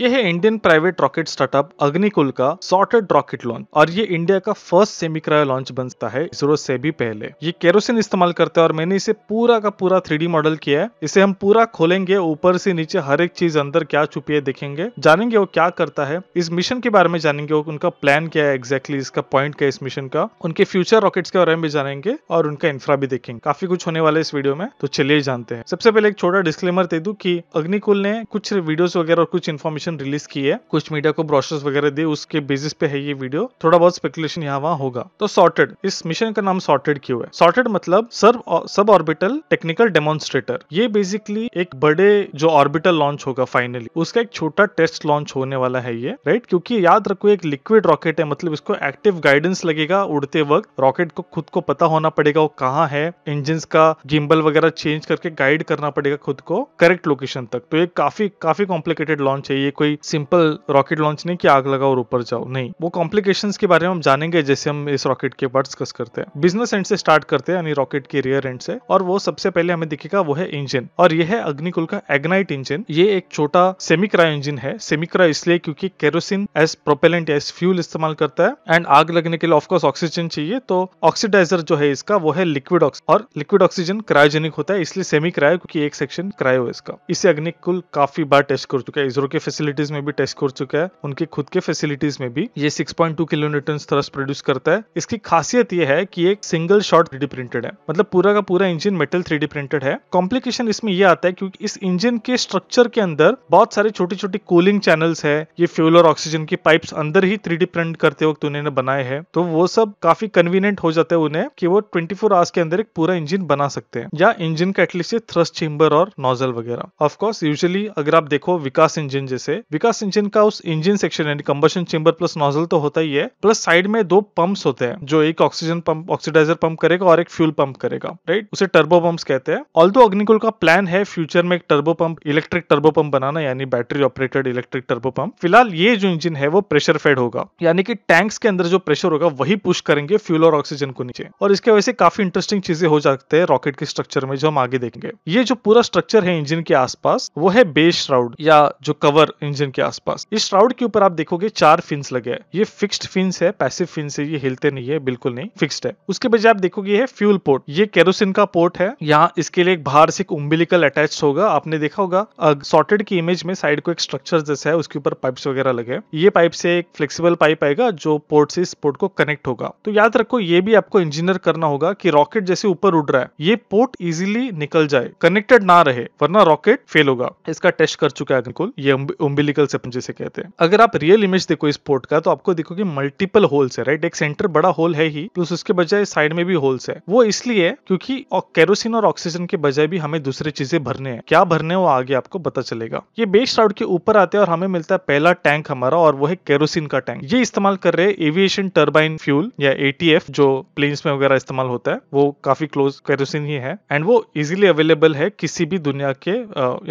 यह है Indian private rocket startup Agnikul का सॉर्टेड रॉकेट लॉन्च और ये इंडिया का फर्स्ट सेमी क्रायो लॉन्च बनता है इसरो से भी पहले ये केरोसिन इस्तेमाल करता है और मैंने इसे पूरा का पूरा थ्री मॉडल किया है इसे हम पूरा खोलेंगे ऊपर से नीचे हर एक चीज अंदर क्या छुपी है देखेंगे जानेंगे वो क्या करता है इस मिशन के बारे में जानेंगे वो उनका प्लान क्या है एग्जैक्टली इसका पॉइंट क्या है इस मिशन का उनके फ्यूचर रॉकेट्स के बारे में भी जानेंगे और उनका इंफ्रा भी देखेंगे काफी कुछ होने वाला है इस वीडियो में तो चलिए जानते हैं सबसे पहले एक छोटा डिस्क्लेमर दे दू की अग्निकुल ने कुछ वीडियो वगैरह और कुछ इन्फॉर्मेशन इन्फॉर्मेशन रिलीज की है कुछ मीडिया को ब्रोशर्स वगैरह दिए उसके बेसिस पे है ये वीडियो थोड़ा बहुत स्पेकुलेशन यहाँ वहाँ होगा तो सॉर्टेड इस मिशन का नाम सॉर्टेड क्यों है सॉर्टेड मतलब सर्व सब ऑर्बिटल टेक्निकल डेमोन्स्ट्रेटर ये बेसिकली एक बड़े जो ऑर्बिटल लॉन्च होगा फाइनली उसका एक छोटा टेस्ट लॉन्च होने वाला है ये राइट क्योंकि याद रखो एक लिक्विड रॉकेट है मतलब इसको एक्टिव गाइडेंस लगेगा उड़ते वक्त रॉकेट को खुद को पता होना पड़ेगा वो कहाँ है इंजिन का गिम्बल वगैरह चेंज करके गाइड करना पड़ेगा खुद को करेक्ट लोकेशन तक तो ये काफी काफी कॉम्प्लिकेटेड लॉन्च है ये कोई सिंपल रॉकेट लॉन्च नहीं कि आग लगाओ और ऊपर जाओ नहीं वो कॉम्प्लिकेशन के बारे में हम जानेंगे जैसे हम इस रॉकेट के ऊपर डिस्कस करते हैं बिजनेस एंड से स्टार्ट करते हैं यानी रॉकेट के रियर एंड से और वो सबसे पहले हमें दिखेगा वो है इंजन और यह है अग्निकुल का एग्नाइट इंजन ये एक छोटा सेमिक्रा इंजन है सेमिक्रा इसलिए क्योंकि kerosene as propellant as fuel इस्तेमाल करता है एंड आग लगने के लिए ऑफकोर्स ऑक्सीजन चाहिए तो ऑक्सीडाइजर जो है इसका वो है लिक्विड और लिक्विड ऑक्सीजन क्रायोजेनिक होता है इसलिए सेमी क्रायो क्योंकि एक सेक्शन क्रायो इसका इसे अग्निकुल काफी बार टेस्ट कर चुका है इसरो के फैसिलिटी फैसिलिटीज में भी टेस्ट कर चुका है उनके खुद के फैसिलिटीज में भी ये 6.2 किलो न्यूटन थ्रस्ट प्रोड्यूस करता है इसकी खासियत ये है कि एक सिंगल शॉट थ्री प्रिंटेड है मतलब पूरा का पूरा इंजन मेटल थ्री प्रिंटेड है कॉम्प्लिकेशन इसमें यह आता है क्योंकि इस इंजन के स्ट्रक्चर के अंदर बहुत सारे छोटे छोटी कूलिंग चैनल्स है ये फ्यूल और ऑक्सीजन की पाइप अंदर ही थ्री प्रिंट करते वक्त उन्होंने बनाए हैं तो वो सब काफी कन्वीनियंट हो जाता है उन्हें कि वो ट्वेंटी फोर आवर्स के अंदर एक पूरा इंजन बना सकते हैं या इंजन का एटलीस्ट थ्रस्ट चेम्बर और नोजल वगैरह ऑफकोर्स यूजली अगर आप देखो विकास इंजन जैसे विकास इंजन का उस इंजन सेक्शन यानी कंबशन चेंबर प्लस नोजल तो होता ही है प्लस साइड में दो पंप्स होते हैं जो एक ऑक्सीजन पंप ऑक्सीडाइजर पंप करेगा और एक फ्यूल पंप करेगा राइट उसे टर्बो पंप कहते हैं ऑल दो अग्निकुल का प्लान है फ्यूचर में एक turbo pump electric turbo pump बनाना यानी battery operated electric turbo pump फिलहाल ये जो इंजन है वो प्रेशर फेड होगा यानी कि टैंक्स के अंदर जो प्रेशर होगा वही पुश करेंगे फ्यूल और ऑक्सीजन को नीचे और इसके वजह से काफी इंटरेस्टिंग चीजें हो जाती है रॉकेट के स्ट्रक्चर में जो हम आगे देखेंगे ये जो पूरा स्ट्रक्चर है इंजन के आसपास वो है बेस श्राउड या जो कवर इंजन के आसपास इस श्राउड के ऊपर आप देखोगे चार फिन्स लगे हैं ये फिक्स्ड फिन्स है पैसिव फिन्स है ये हिलते नहीं है बिल्कुल नहीं फिक्स्ड है उसके बजाय आप देखोगे ये फ्यूल पोर्ट ये केरोसिन का पोर्ट है यहाँ इसके लिए एक बाहर से एक उम्बिलिकल अटैच होगा आपने देखा होगा सॉर्टेड की इमेज में साइड को एक स्ट्रक्चर जैसा है उसके ऊपर पाइप वगैरह लगे ये पाइप से एक फ्लेक्सीबल पाइप आएगा जो पोर्ट से इस पोर्ट को कनेक्ट होगा तो याद रखो ये भी आपको इंजीनियर करना होगा कि रॉकेट जैसे ऊपर उड़ रहा है ये पोर्ट इजिली निकल जाए कनेक्टेड ना रहे वरना रॉकेट फेल होगा इसका टेस्ट कर चुका है बिल्कुल ये उम्बिलिकल सेपन जिसे कहते हैं अगर आप रियल इमेज देखो इस पोर्ट का तो आपको देखो कि मल्टीपल होल्स है राइट एक सेंटर बड़ा होल है ही प्लस उसके बजाय साइड में भी होल्स है वो इसलिए क्योंकि केरोसिन और ऑक्सीजन के बजाय भी हमें दूसरे चीजें भरने हैं क्या भरने वो आगे आपको पता चलेगा ये बेस राउड के ऊपर आते हैं और हमें मिलता है पहला टैंक हमारा और वो है केरोसिन का टैंक ये इस्तेमाल कर रहे हैं एविएशन टर्बाइन फ्यूल या ए जो प्लेन्स में वगैरह इस्तेमाल होता है वो काफी क्लोज केरोसिन ही है एंड वो इजिली अवेलेबल है किसी भी दुनिया के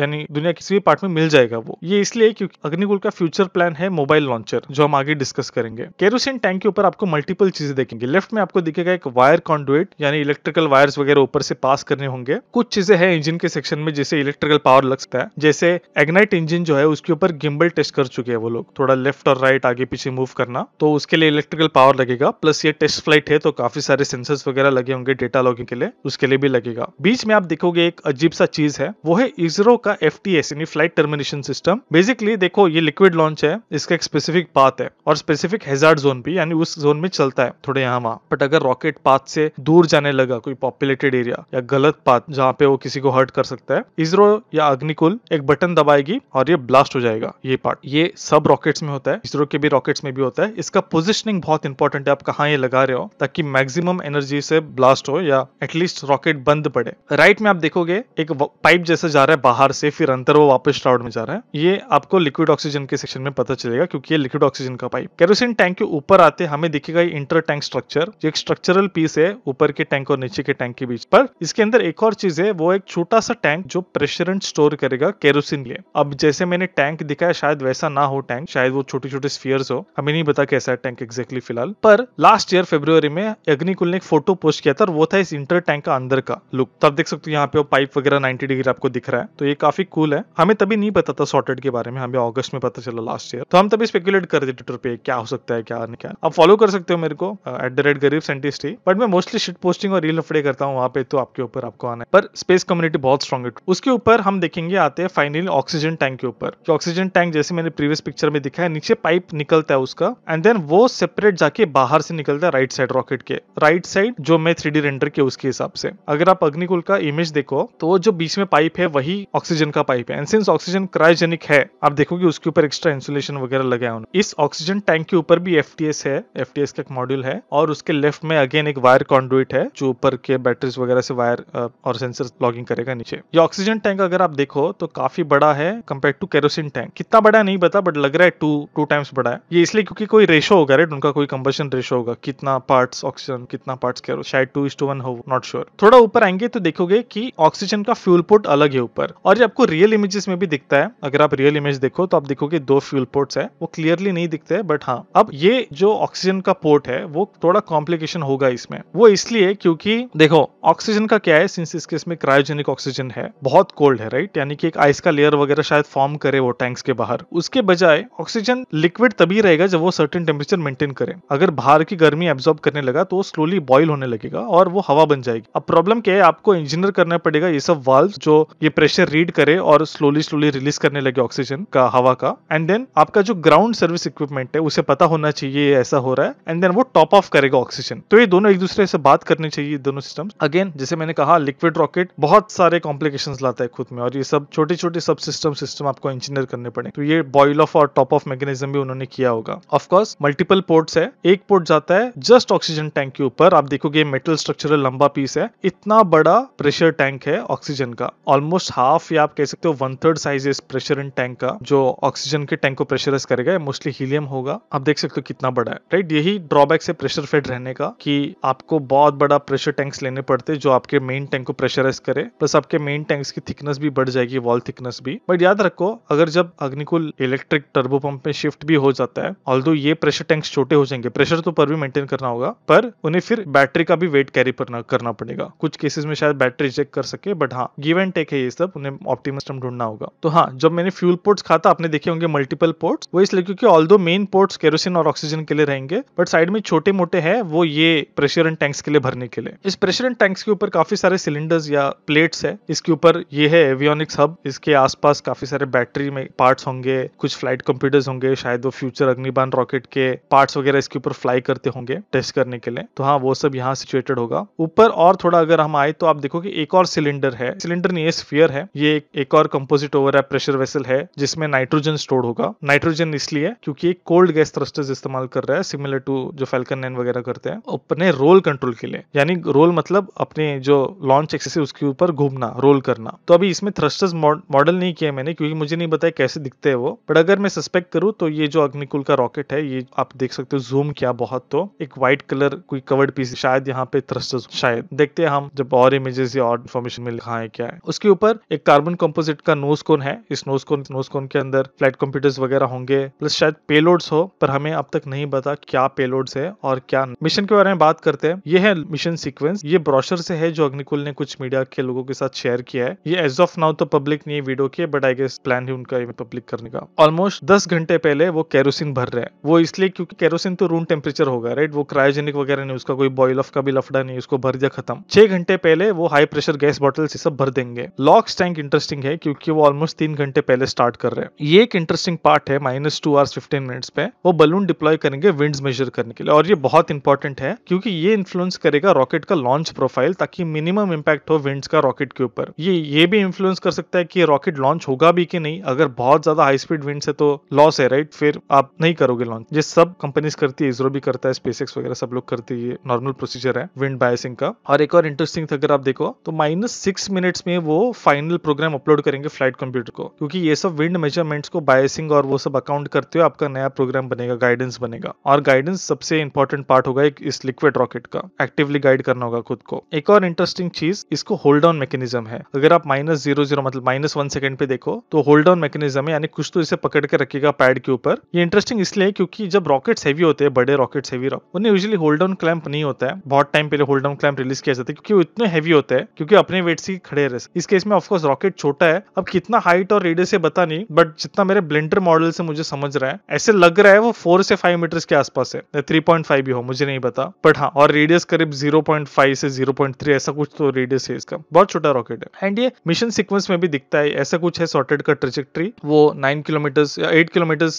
यानी दुनिया किसी भी पार्ट में मिल जाएगा वो ये इसलिए इसलिए क्योंकि अग्निकुल का फ्यूचर प्लान है मोबाइल लॉन्चर जो हम आगे डिस्कस करेंगे केरोसिन टैंक के ऊपर आपको मल्टीपल चीजें देखेंगे लेफ्ट में आपको दिखेगा एक वायर कॉन्डुएट यानी इलेक्ट्रिकल वायर्स वगैरह ऊपर से पास करने होंगे कुछ चीजें हैं इंजन के सेक्शन में जैसे इलेक्ट्रिकल पावर लग सकता है जैसे एग्नाइट इंजन जो है उसके ऊपर गिम्बल टेस्ट कर चुके हैं वो लोग थोड़ा लेफ्ट और राइट आगे पीछे मूव करना तो उसके लिए इलेक्ट्रिकल पावर लगेगा प्लस ये टेस्ट फ्लाइट है तो काफी सारे सेंसर्स वगैरह लगे होंगे डेटा लॉगिंग के लिए उसके लिए भी लगेगा बीच में आप देखोगे एक अजीब सा चीज है वो है इसरो का एफ टी यानी flight termination system basic basically देखो ये लिक्विड लॉन्च है इसका एक स्पेसिफिक पाथ है और स्पेसिफिक हेजार्ड जोन भी यानी उस जोन में चलता है थोड़े यहाँ वहाँ बट अगर रॉकेट पाथ से दूर जाने लगा कोई पॉपुलेटेड एरिया या गलत पाथ जहाँ पे वो किसी को हर्ट कर सकता है इसरो या अग्निकुल एक बटन दबाएगी और ये ब्लास्ट हो जाएगा ये पार्ट ये सब रॉकेट्स में होता है इसरो के भी रॉकेट्स में भी होता है इसका पोजिशनिंग बहुत इंपॉर्टेंट है आप कहाँ ये लगा रहे हो ताकि मैक्सिमम एनर्जी से ब्लास्ट हो या एटलीस्ट रॉकेट बंद पड़े राइट में आप देखोगे एक पाइप जैसे जा रहा है बाहर से फिर अंदर वो वापस श्राउड में जा रहा है ये आप आपको लिक्विड ऑक्सीजन के सेक्शन में पता चलेगा क्योंकि ये लिक्विड ऑक्सीजन का पाइप केरोसिन टैंक के ऊपर आते हमें दिखेगा इंटर टैंक स्ट्रक्चर जो एक स्ट्रक्चरल पीस है ऊपर के टैंक और नीचे के टैंक के बीच पर इसके अंदर एक और चीज है वो एक छोटा सा टैंक जो प्रेशरेंट स्टोर करेगा केरोसिन लिए अब जैसे मैंने टैंक दिखाया शायद वैसा ना हो टैंक शायद वो छोटे छोटे स्फीयर्स हो हमें नहीं पता कैसा है टैंक एक्जेक्टली फिलहाल पर लास्ट ईयर फेब्रुवरी में अग्निकुल ने एक फोटो पोस्ट किया था वो था इस इंटर टैंक का अंदर का लुक तब तो देख सकते हो यहाँ पे पाइप वगैरह नाइन्टी डिग्री आपको दिख रहा है तो ये काफी कूल है हमें तभी नहीं पता था सॉर्टेड के बारे में में हमें अगस्त में पता चला लास्ट ईयर तो हम तभी स्पेकुलेट कर रहे थे ट्विटर पे क्या हो सकता है क्या नहीं क्या आप फॉलो कर सकते हो मेरे को एट द रेट गरीब सेंटिस्ट बट मैं मोस्टली शिट पोस्टिंग और रील अपडे करता हूँ वहाँ पे तो आपके ऊपर आपको आना है पर स्पेस कम्युनिटी बहुत स्ट्रॉग है उसके ऊपर हम देखेंगे आते हैं फाइनली ऑक्सीजन टैंक के ऊपर जो ऑक्सीजन टैंक जैसे मैंने प्रीवियस पिक्चर में दिखा है नीचे पाइप निकलता है उसका एंड देन वो सेपरेट जाके बाहर से निकलता है राइट साइड रॉकेट के राइट साइड जो मैं थ्री रेंडर के उसके हिसाब से अगर आप अग्निकुल का इमेज देखो तो जो बीच में पाइप है वही ऑक्सीजन का पाइप है एंड सिंस ऑक्सीजन क्रायोजेनिक है आप देखोगे उसके ऊपर एक्स्ट्रा इंसुलेशन वगैरह लगा है इस ऑक्सीजन टैंक के ऊपर भी एफ है एफ का एक मॉड्यूल है और उसके लेफ्ट में अगेन एक वायर कॉन्डुइट है जो ऊपर के बैटरीज वगैरह से वायर और सेंसर लॉगिंग करेगा नीचे ये ऑक्सीजन टैंक अगर आप देखो तो काफी बड़ा है कंपेयर टू केरोसिन टैंक कितना बड़ा नहीं बता बट लग रहा है टू टू टाइम्स बड़ा है ये इसलिए क्योंकि कोई रेशो होगा राइट उनका कोई कंबेशन रेशो होगा कितना पार्ट ऑक्सीजन कितना पार्ट केरो शायद टू इज टू वन हो नॉट श्योर थोड़ा ऊपर आएंगे तो देखोगे की ऑक्सीजन का फ्यूल पुट अलग है ऊपर और ये आपको रियल इमेजेस में भी दिखता है अगर आप रियल इमेज इमेज देखो तो आप देखोगे दो फ्यूल पोर्ट्स है वो क्लियरली नहीं दिखते बट हाँ अब ये जो ऑक्सीजन का पोर्ट है वो थोड़ा कॉम्प्लिकेशन होगा इसमें वो इसलिए क्योंकि देखो ऑक्सीजन का क्या है सिंस इस केस क्रायोजेनिक ऑक्सीजन है बहुत कोल्ड है राइट यानी कि एक आइस का लेयर वगैरह शायद फॉर्म करे वो टैंक्स के बाहर उसके बजाय ऑक्सीजन लिक्विड तभी रहेगा जब वो सर्टेन टेम्परेचर मेंटेन करे अगर बाहर की गर्मी एब्जॉर्ब करने लगा तो स्लोली बॉइल होने लगेगा और वो हवा बन जाएगी अब प्रॉब्लम क्या है आपको इंजीनियर करना पड़ेगा ये सब वाल्व जो ये प्रेशर रीड करे और स्लोली स्लोली रिलीज करने लगे ऑक्सीजन का हवा का एंड देन आपका जो ग्राउंड सर्विस इक्विपमेंट है उसे पता होना चाहिए ऐसा हो रहा है एंड देन वो टॉप ऑफ करेगा ऑक्सीजन तो ये दोनों एक दूसरे से बात करनी चाहिए दोनों सिस्टम अगेन जैसे मैंने कहा लिक्विड रॉकेट बहुत सारे कॉम्प्लिकेशन लाता है खुद में और ये सब छोटे छोटे सब सिस्टम सिस्टम आपको इंजीनियर करने पड़े तो ये बॉइल ऑफ और टॉप ऑफ मैकेनिज्म भी उन्होंने किया होगा ऑफकोर्स मल्टीपल पोर्ट्स है एक पोर्ट जाता है जस्ट ऑक्सीजन टैंक के ऊपर आप देखोगे मेटल स्ट्रक्चरल लंबा पीस है इतना बड़ा प्रेशर टैंक है ऑक्सीजन का ऑलमोस्ट हाफ या आप कह सकते हो वन थर्ड साइज इस प्रेशर इन टैंक का जो ऑक्सीजन के टैंक को प्रेशराइज करेगा मोस्टली हीलियम होगा आप देख सकते हो कितना बड़ा है राइट यही ड्रॉबैक है प्रेशर फेड रहने का कि आपको बहुत बड़ा प्रेशर टैंक्स लेने पड़ते जो आपके मेन टैंक को प्रेशराइज करे प्लस आपके मेन टैंक्स की थिकनेस भी बढ़ जाएगी वॉल थिकनेस भी बट याद रखो अगर जब अग्निकुल इलेक्ट्रिक टर्बो पंप में शिफ्ट भी हो जाता है ऑल ये प्रेशर टैंक्स छोटे हो जाएंगे प्रेशर तो पर भी मेंटेन करना होगा पर उन्हें फिर बैटरी का भी वेट कैरी करना पड़ेगा कुछ केसेस में शायद बैटरी चेक कर सके बट हाँ गिव एंड टेक है ये सब उन्हें ऑप्टिमिस्टम ढूंढना होगा तो हाँ जब मैंने फ्यूल पोर्ट पोर्ट्स कहा था आपने देखे होंगे मल्टीपल पोर्ट्स वो इसलिए क्योंकि ऑल दो मेन पोर्ट्स केरोसिन और ऑक्सीजन के लिए रहेंगे बट साइड में छोटे मोटे हैं वो ये प्रेशर एंड टैंक्स के लिए भरने के लिए इस प्रेशर एंड टैंक्स के ऊपर काफी सारे सिलेंडर्स या प्लेट्स है इसके ऊपर ये है एवियोनिक्स हब इसके आसपास काफी सारे बैटरी में पार्ट्स होंगे कुछ फ्लाइट कंप्यूटर्स होंगे शायद वो फ्यूचर अग्निबान रॉकेट के पार्ट्स वगैरह इसके ऊपर फ्लाई करते होंगे टेस्ट करने के लिए तो हाँ वो सब यहाँ सिचुएटेड होगा ऊपर और थोड़ा अगर हम आए तो आप देखो कि एक और सिलेंडर है सिलेंडर नहीं है सिलेंडर है ये एक, और कंपोजिट ओवर है प्रेशर वेसल है जिसमें नाइट्रोजन स्टोर होगा नाइट्रोजन इसलिए क्योंकि एक कोल्ड गैस थ्रस्टर्स इस्तेमाल कर रहा है सिमिलर टू जो फैल्कन नाइन वगैरह करते हैं अपने रोल कंट्रोल के लिए यानी रोल मतलब अपने जो लॉन्च एक्सेस है उसके ऊपर घूमना रोल करना तो अभी इसमें थ्रस्टर्स मॉडल नहीं किया मैंने क्योंकि मुझे नहीं बताया कैसे दिखते हैं वो बट अगर मैं सस्पेक्ट करूँ तो ये जो अग्निकुल का रॉकेट है ये आप देख सकते हो जूम किया बहुत तो एक व्हाइट कलर कोई कवर्ड पीस शायद यहाँ पे थ्रस्टर्स शायद देखते हैं हम जब और इमेजेस या और इन्फॉर्मेशन मिल कहा है क्या है उसके ऊपर एक कार्बन कंपोजिट का नोज कोन है इस नोज कोन नोज जिसको उनके अंदर फ्लाइट कंप्यूटर्स वगैरह होंगे प्लस शायद पेलोड्स हो पर हमें अब तक नहीं पता क्या पेलोड्स है और क्या मिशन के बारे में बात करते हैं ये है मिशन सीक्वेंस ये ब्रोशर से है जो अग्निकुल ने कुछ मीडिया के लोगों के साथ शेयर किया है ये एज ऑफ नाउ तो पब्लिक ने वीडियो किया बट आई गेस प्लान है उनका पब्लिक करने का ऑलमोस्ट दस घंटे पहले वो कैरोसिन भर रहे हैं वो इसलिए क्योंकि कैरोसिन तो रूम टेम्परेचर होगा राइट वो क्रायोजेनिक वगैरह नहीं उसका कोई बॉयल ऑफ का भी लफड़ा नहीं उसको भर दिया खत्म छह घंटे पहले वो हाई प्रेशर गैस बॉटल से सब भर देंगे लॉक्स टैंक इंटरेस्टिंग है क्योंकि वो ऑलमोस्ट तीन घंटे पहले स्टार्ट कर रहे हैं ये एक इंटरेस्टिंग पार्ट है minus two hours fifteen minutes पे वो बलून डिप्लॉय करेंगे विंड्स मेजर करने के लिए और ये बहुत इंपॉर्टेंट है क्योंकि ये इन्फ्लुएंस करेगा रॉकेट का लॉन्च प्रोफाइल ताकि मिनिमम इम्पैक्ट हो विंड्स का रॉकेट के ऊपर ये ये भी इन्फ्लुएंस कर सकता है कि रॉकेट लॉन्च होगा भी कि नहीं अगर बहुत ज्यादा हाई स्पीड विंड्स है तो लॉस है राइट फिर आप नहीं करोगे लॉन्च ये सब कंपनीज करती है इसरो भी करता है स्पेसिक्स वगैरह सब लोग करती है नॉर्मल प्रोसीजर है विंड बायसिंग का और एक और इंटरेस्टिंग अगर आप देखो तो माइनस सिक्स मिनट्स में वो फाइनल प्रोग्राम अपलोड करेंगे फ्लाइट कंप्यूटर को क्योंकि ये सब विंड एंड मेजरमेंट्स को बायसिंग और वो सब अकाउंट करते हुए आपका नया प्रोग्राम बनेगा गाइडेंस बनेगा और गाइडेंस सबसे इंपॉर्टेंट पार्ट होगा इस लिक्विड रॉकेट का एक्टिवली गाइड करना होगा खुद को एक और इंटरेस्टिंग चीज इसको होल्ड डाउन मैकेनिज्म है अगर आप माइनस जीरो जीरो मतलब माइनस वन सेकंड पे देखो तो होल्ड डाउन मैकेनिज्म है यानी कुछ तो इसे पकड़ के रखेगा पैड के ऊपर ये इंटरेस्टिंग इसलिए क्योंकि जब रॉकेट्स हैवी होते हैं बड़े रॉकेट्स हैवी रॉक उन्हें यूजली होल्ड डाउन क्लैंप नहीं होता है बहुत टाइम पहले होल्ड डाउन क्लैंप रिलीज किया जाता है क्योंकि वो इतने हैवी होते हैं क्योंकि अपने वेट से खड़े रहे इस केस में ऑफकोर्स रॉकेट छोटा है अब कितना हाइट और रेडियस से बता नहीं नहीं बट जितना मेरे ब्लेंडर मॉडल से मुझे समझ रहा है ऐसे लग रहा है वो फोर से फाइव मीटर के आसपास है थ्री पॉइंट फाइव भी हो मुझे नहीं पता बट हाँ और रेडियस करीब जीरो पॉइंट फाइव से जीरो पॉइंट थ्री ऐसा कुछ तो रेडियस है इसका बहुत छोटा रॉकेट है एंड ये मिशन सिक्वेंस में भी दिखता है ऐसा कुछ है सॉर्टेड का ट्रेजेक्ट्री वो नाइन किलोमीटर या एट किलोमीटर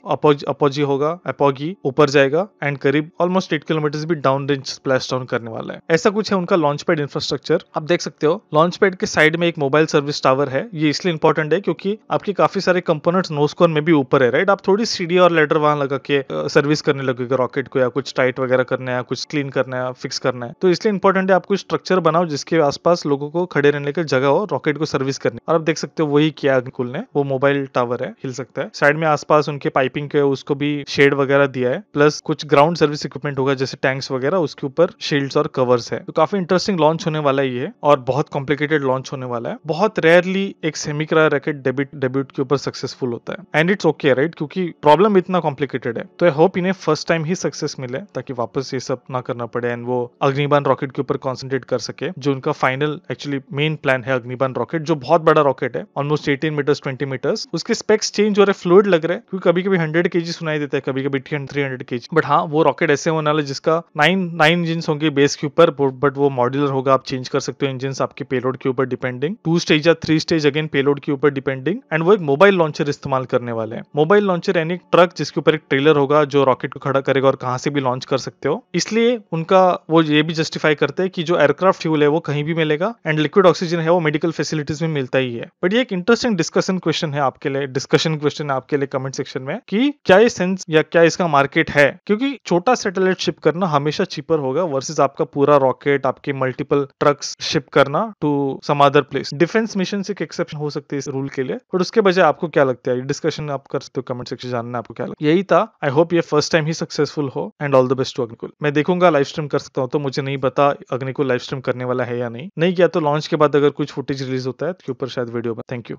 अपोजी होगा अपोगी ऊपर जाएगा एंड करीब ऑलमोस्ट एट किलोमीटर भी डाउन रेंज स्प्लैश डाउन करने वाला है ऐसा कुछ है उनका लॉन्च पैड इंफ्रास्ट्रक्चर आप देख सकते हो लॉन्च पैड के साइड में एक मोबाइल सर्विस टावर है ये इसलिए इंपॉर्टेंट है क्योंकि आपकी काफी सारे कम कंपोनेंट्स नोस्कोन में भी ऊपर है राइट आप थोड़ी सीढ़ी और लेटर वहां लगा के सर्विस करने लगोगे रॉकेट को या कुछ टाइट वगैरह करना है कुछ क्लीन करना है फिक्स करना है तो इसलिए इंपॉर्टेंट है आप कुछ स्ट्रक्चर बनाओ जिसके आसपास लोगों को खड़े रहने की जगह हो रॉकेट को सर्विस करने और आप देख सकते हो वही किया अंकुल ने वो मोबाइल टावर है हिल सकता है साइड में आसपास उनके पाइपिंग के उसको भी शेड वगैरह दिया है प्लस कुछ ग्राउंड सर्विस इक्विपमेंट होगा जैसे टैंक्स वगैरह उसके ऊपर शील्ड्स और कवर्स है तो काफी इंटरेस्टिंग लॉन्च होने वाला है ये और बहुत कॉम्प्लिकेटेड लॉन्च होने वाला है बहुत रेयरली एक सेमिक्रा रैकेट डेबिट डेब्यूट के ऊपर सक्सेस सक्सेसफुल होता है एंड इट्स ओके राइट क्योंकि प्रॉब्लम इतना कॉम्प्लिकेटेड है तो आई होप इन्हें फर्स्ट टाइम ही सक्सेस मिले ताकि वापस ये सब ना करना पड़े एंड वो अग्निबान रॉकेट के ऊपर कॉन्सेंट्रेट कर सके जो उनका फाइनल एक्चुअली मेन प्लान है अग्निबान रॉकेट जो बहुत बड़ा रॉकेट है almost eighteen metres twenty metres उसके स्पेक्स चेंज हो रहे फ्लूड लग रहे हैं क्योंकि कभी कभी हंड्रेड के सुनाई देता है कभी कभी थ्री हंड्रेड के बट हाँ वो रॉकेट ऐसे होने वाले जिसका नाइन नाइन इंजिन होंगे बेस के ऊपर बट वो मॉड्यूलर होगा आप चेंज कर सकते हो इंजिन आपके पेलोड के ऊपर डिपेंडिंग टू स्टेज या थ्री स्टेज अगेन पेलोड के ऊपर डिपेंडिंग एंड वो एक मोबाइल लॉन्चर इस्तेमाल करने वाले हैं मोबाइल लॉन्चर यानी ट्रक जिसके ऊपर एक ट्रेलर होगा जो रॉकेट को खड़ा करेगा और कहां से भी लॉन्च कर सकते हो इसलिए उनका वो ये भी जस्टिफाई करते हैं कि जो एयरक्राफ्ट फ्यूल है वो कहीं भी मिलेगा एंड लिक्विड ऑक्सीजन है वो मेडिकल फैसिलिटीज में मिलता ही है बट ये एक इंटरेस्टिंग डिस्कशन क्वेश्चन है आपके लिए डिस्कशन क्वेश्चन आपके लिए कमेंट सेक्शन में कि क्या ये सेंस या क्या इसका मार्केट है क्योंकि छोटा सैटेलाइट शिप करना हमेशा चीपर होगा वर्सेज आपका पूरा रॉकेट आपके मल्टीपल ट्रक्स शिप करना to some other place defence mission एक एक्सेप्शन हो सकती है इस रूल के लिए बट उसके बजाय आपको क्या लगता है डिस्कशन आप कर सकते हो कमेंट सेक्शन जानना आपको क्या लगता है यही था आई होप ये फर्स्ट टाइम ही सक्सेसफुल हो and all the best to Agnikul मैं देखूंगा लाइव स्ट्रीम कर सकता हूँ तो मुझे नहीं पता अग्निकुल लाइव स्ट्रीम करने वाला है या नहीं नहीं किया तो लॉन्च के बाद अगर कुछ फुटेज रिलीज होता है तो ऊपर शायद वीडियो थैंक यू